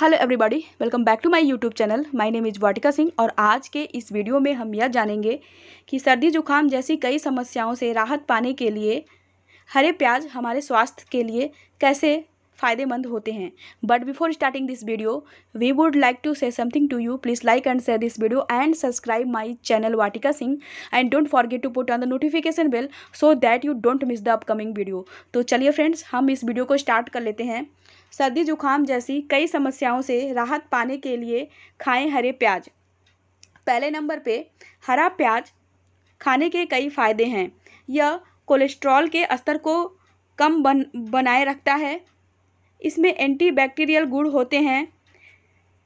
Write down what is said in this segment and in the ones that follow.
Hello everybody welcome back to my YouTube channel my name is Vatika Singh और आज के इस वीडियो में हम यह जानेंगे कि सर्दी जुकाम जैसी कई समस्याओं से राहत पाने के लिए हरे प्याज हमारे स्वास्थ्य के लिए कैसे फ़ायदेमंद होते हैं but before starting this video we would like to say something to you please like and share this video and subscribe my channel Vatika Singh and don't forget to put on the notification bell so that you don't miss the upcoming video तो चलिए friends हम इस video को start कर लेते हैं सर्दी जुकाम जैसी कई समस्याओं से राहत पाने के लिए खाएं हरे प्याज पहले नंबर पे हरा प्याज खाने के कई फ़ायदे हैं यह कोलेस्ट्रॉल के स्तर को कम बन बनाए रखता है इसमें एंटीबैक्टीरियल गुण होते हैं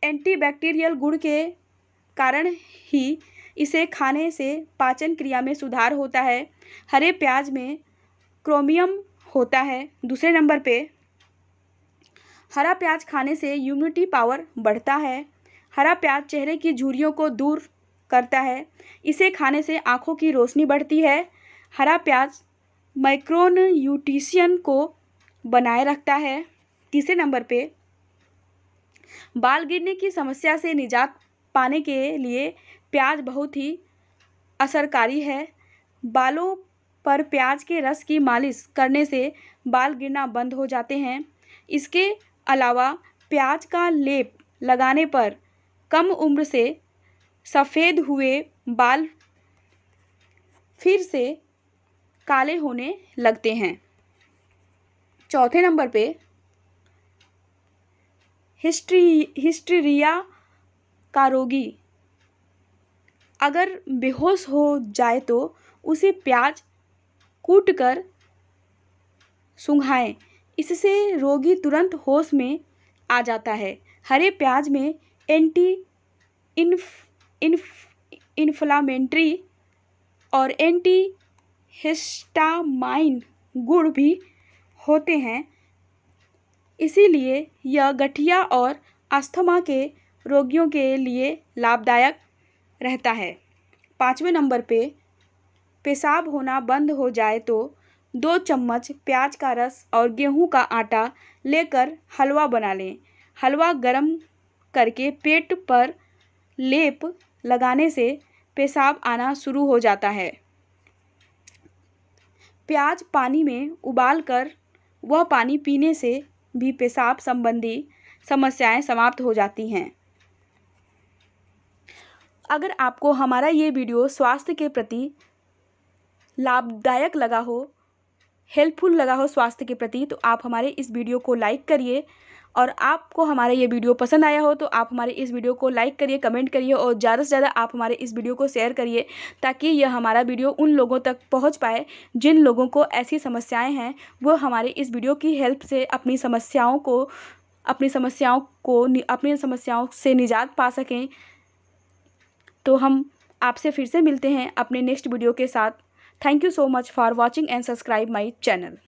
एंटीबैक्टीरियल गुण के कारण ही इसे खाने से पाचन क्रिया में सुधार होता है हरे प्याज में क्रोमियम होता है दूसरे नंबर पे हरा प्याज खाने से इम्यूनिटी पावर बढ़ता है हरा प्याज चेहरे की झुरियों को दूर करता है इसे खाने से आँखों की रोशनी बढ़ती है हरा प्याज माइक्रोन यूटिशियन को बनाए रखता है तीसरे नंबर पे बाल गिरने की समस्या से निजात पाने के लिए प्याज बहुत ही असरकारी है बालों पर प्याज के रस की मालिश करने से बाल गिरना बंद हो जाते हैं इसके अलावा प्याज का लेप लगाने पर कम उम्र से सफ़ेद हुए बाल फिर से काले होने लगते हैं चौथे नंबर पे हिस्ट्री हिस्ट्रीरिया का रोगी अगर बेहोश हो जाए तो उसे प्याज कूट कर सूंघाएँ इससे रोगी तुरंत होश में आ जाता है हरे प्याज में एंटी इन्फ इन्फ इन्फ्लामेंट्री और एंटी हिस्टामाइन गुड़ भी होते हैं इसीलिए यह गठिया और अस्थमा के रोगियों के लिए लाभदायक रहता है पाँचवें नंबर पे पेशाब होना बंद हो जाए तो दो चम्मच प्याज का रस और गेहूँ का आटा लेकर हलवा बना लें हलवा गर्म करके पेट पर लेप लगाने से पेशाब आना शुरू हो जाता है प्याज पानी में उबाल कर वह पानी पीने से भी पेशाब संबंधी समस्याएं समाप्त हो जाती हैं अगर आपको हमारा ये वीडियो स्वास्थ्य के प्रति लाभदायक लगा हो हेल्पफुल लगा हो स्वास्थ्य के प्रति तो आप हमारे इस वीडियो को लाइक करिए और आपको हमारा ये वीडियो पसंद आया हो तो आप हमारे इस वीडियो को लाइक करिए कमेंट करिए और ज़्यादा से ज़्यादा आप हमारे इस वीडियो को शेयर करिए ताकि यह हमारा वीडियो उन लोगों तक पहुंच पाए जिन लोगों को ऐसी समस्याएं हैं वो हमारे इस वीडियो की हेल्प से अपनी समस्याओं को अपनी समस्याओं को अपनी समस्याओं से निजात पा सकें तो हम आपसे फिर से मिलते हैं अपने नेक्स्ट वीडियो के साथ Thank you so much for watching and subscribe my channel.